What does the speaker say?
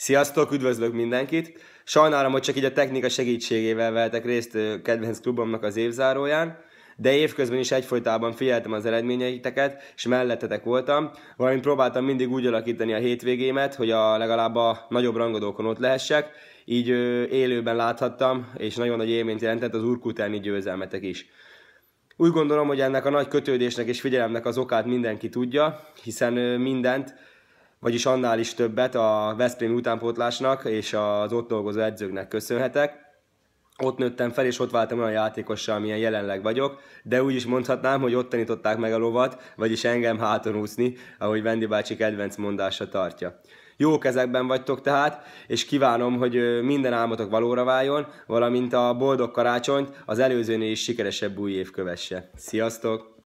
Sziasztok, üdvözlök mindenkit! Sajnálom, hogy csak így a technika segítségével vehetek részt kedvenc klubomnak az évzáróján, de évközben is egyfolytában figyeltem az eredményeiteket, és mellettetek voltam, valamint próbáltam mindig úgy alakítani a hétvégémet, hogy a legalább a nagyobb rangadókon ott lehessek, így élőben láthattam, és nagyon nagy élményt jelentett az urkutáni győzelmetek is. Úgy gondolom, hogy ennek a nagy kötődésnek és figyelemnek az okát mindenki tudja, hiszen mindent, vagyis annál is többet a Veszprém utánpótlásnak és az ott dolgozó edzőknek köszönhetek. Ott nőttem fel, és ott váltam olyan játékossal, amilyen jelenleg vagyok, de úgy is mondhatnám, hogy ott tanították meg a lovat, vagyis engem háton úszni, ahogy Vendi bácsi kedvenc mondása tartja. Jó kezekben vagytok tehát, és kívánom, hogy minden álmotok valóra váljon, valamint a boldog karácsonyt az előzőnél is sikeresebb új év kövesse. Sziasztok!